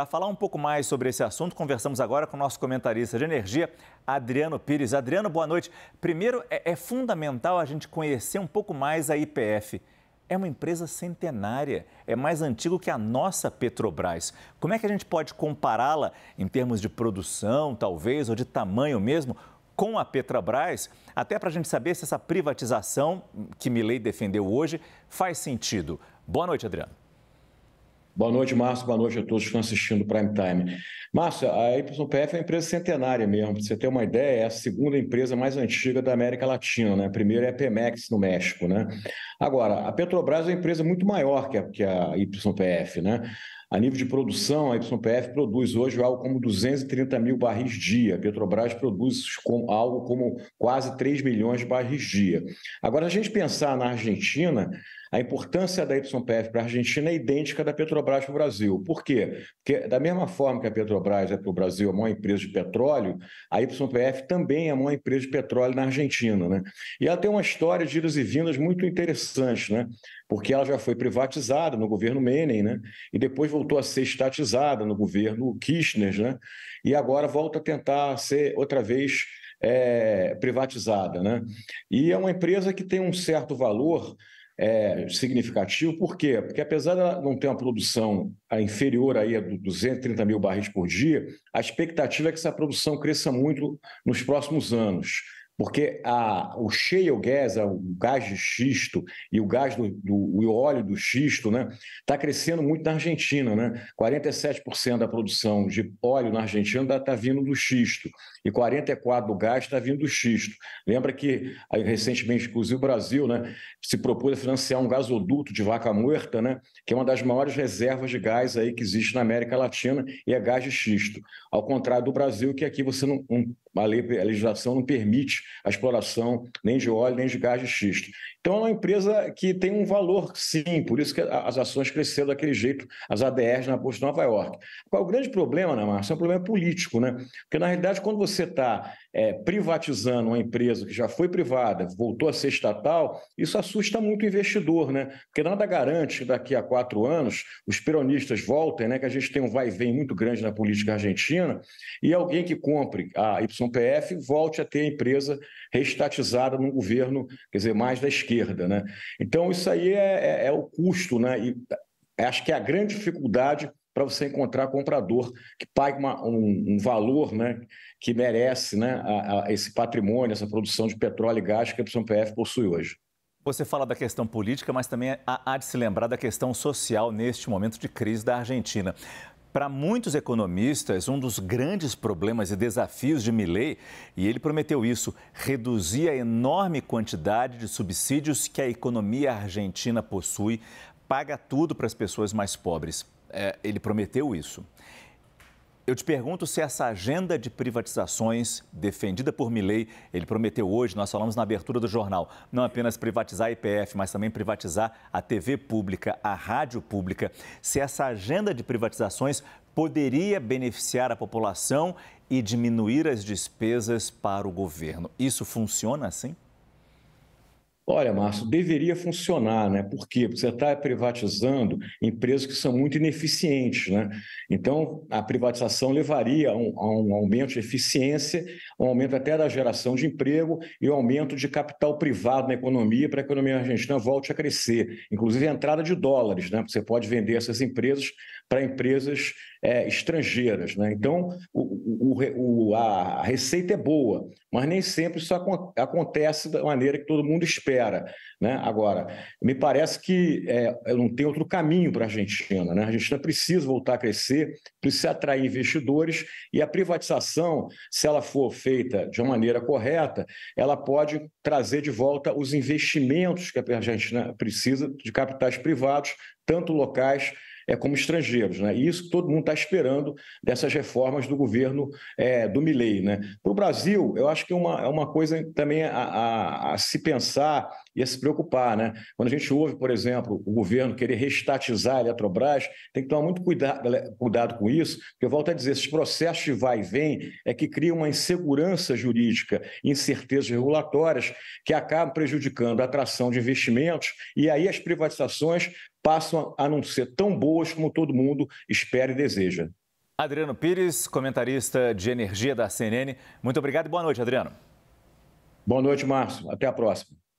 Para falar um pouco mais sobre esse assunto, conversamos agora com o nosso comentarista de energia, Adriano Pires. Adriano, boa noite. Primeiro, é, é fundamental a gente conhecer um pouco mais a IPF. É uma empresa centenária, é mais antigo que a nossa Petrobras. Como é que a gente pode compará-la em termos de produção, talvez, ou de tamanho mesmo, com a Petrobras? Até para a gente saber se essa privatização que Milei defendeu hoje faz sentido. Boa noite, Adriano. Boa noite, Márcio. Boa noite a todos que estão assistindo o Prime Time. Márcio, a YPF é uma empresa centenária mesmo. Para você ter uma ideia, é a segunda empresa mais antiga da América Latina, né? A primeira é a Pemex no México, né? Agora, a Petrobras é uma empresa muito maior que a, que a YPF, né? A nível de produção, a YPF produz hoje algo como 230 mil barris dia. A Petrobras produz algo como quase 3 milhões de barris dia. Agora, a gente pensar na Argentina, a importância da YPF para a Argentina é idêntica da Petrobras para o Brasil. Por quê? Porque, da mesma forma que a Petrobras é para o Brasil a maior empresa de petróleo, a YPF também é a maior empresa de petróleo na Argentina. Né? E ela tem uma história de idas e vindas muito interessante, né? porque ela já foi privatizada no governo Menem, né? e depois voltou a ser estatizada no governo Kirchner, né? e agora volta a tentar ser outra vez é, privatizada. Né? E é uma empresa que tem um certo valor é, significativo, por quê? Porque apesar de não ter uma produção ah, inferior aí a 230 mil barris por dia, a expectativa é que essa produção cresça muito nos próximos anos. Porque a, o shale gas, o gás de xisto e o gás do, do o óleo do xisto, né, está crescendo muito na Argentina, né? 47% da produção de óleo na Argentina está tá vindo do xisto e 44 do gás está vindo do xisto. Lembra que recentemente, inclusive, o Brasil, né, se propôs a financiar um gasoduto de Vaca Muerta, né, que é uma das maiores reservas de gás aí que existe na América Latina e é gás de xisto. Ao contrário do Brasil, que aqui você não, não a, lei, a legislação não permite a exploração nem de óleo, nem de gás de xisto. Então, é uma empresa que tem um valor, sim, por isso que as ações cresceram daquele jeito, as ADRs na Bolsa de Nova York. Qual é o grande problema, né, Márcio? É um problema político, né? Porque, na realidade, quando você está é, privatizando uma empresa que já foi privada, voltou a ser estatal, isso assusta muito o investidor, né? Porque nada garante que daqui a quatro anos os peronistas voltem, né? Que a gente tem um vai vem muito grande na política argentina, e alguém que compre a Y Edson PF volte a ter a empresa restatizada num governo, quer dizer, mais da esquerda. Né? Então, isso aí é, é, é o custo, né? E é, acho que é a grande dificuldade para você encontrar comprador que pague uma, um, um, valor né, que merece né, a, a esse patrimônio, essa produção de petróleo e gás que a PF possui hoje. Você fala da questão política, mas também é há de se lembrar da questão social neste momento de crise da Argentina. Para muitos economistas, um dos grandes problemas e desafios de Milley, e ele prometeu isso, reduzir a enorme quantidade de subsídios que a economia argentina possui, paga tudo para as pessoas mais pobres. É, ele prometeu isso. Eu te pergunto se essa agenda de privatizações defendida por Milei, ele prometeu hoje, nós falamos na abertura do jornal, não apenas privatizar a IPF, mas também privatizar a TV pública, a rádio pública, se essa agenda de privatizações poderia beneficiar a população e diminuir as despesas para o governo. Isso funciona assim? Olha, Márcio, deveria funcionar, né? Por quê? Porque você está privatizando empresas que são muito ineficientes, né? Então, a privatização levaria a um, a um aumento de eficiência, um aumento até da geração de emprego e um aumento de capital privado na economia para a economia argentina volte a crescer, inclusive a entrada de dólares, né? Você pode vender essas empresas para empresas é, estrangeiras, né? Então, o, o, o, a receita é boa, mas nem sempre isso acontece da maneira que todo mundo espera. Né? Agora, me parece que é, não tem outro caminho para a Argentina. Né? A Argentina precisa voltar a crescer, precisa atrair investidores e a privatização, se ela for feita de uma maneira correta, ela pode trazer de volta os investimentos que a Argentina precisa de capitais privados, tanto locais é, como estrangeiros. Né? E isso todo mundo está esperando dessas reformas do governo é, do Milley. Né? Para o Brasil, eu acho que é uma, é uma coisa também a, a, a, se pensar e a se preocupar. Né? Quando a gente ouve, por exemplo, o governo querer restatizar a Eletrobras, tem que tomar muito cuidado, é, cuidado com isso, porque eu volto a dizer, esses processos de vai e vem é que criam uma insegurança jurídica, incertezas regulatórias que acabam prejudicando a atração de investimentos e aí as privatizações passam a não ser tão boas como todo mundo espera e deseja. Adriano Pires, comentarista de energia da CNN. Muito obrigado e boa noite, Adriano. Boa noite, Márcio. Até a próxima.